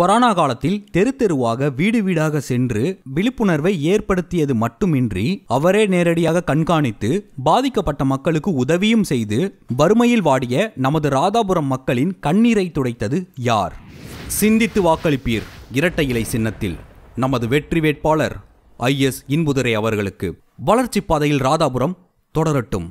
corona காலத்தில் தெரு தெருவாக வீடு வீடாக சென்று விழிப்புணர்வை ஏற்படுத்தியது மட்டுமின்றி அவரே நேரடியாக கண்காணித்து பாதிக்கப்பட்ட மக்களுக்கு உதவியும் செய்து வறுமையில் வாடிய நமது ராதாபுரம் மக்களின் கண்ணீரை துடைத்தது யார் சிந்தித்து வாக்களிப்பீர் இரட்டை இலை சின்னத்தில் நமது வெற்றி வேட்பாளர் ஐஎஸ் இன்புதுரை அவர்களுக்கு வளர்ச்சி பாதையில் ராதாபுரம் தொடரட்டும்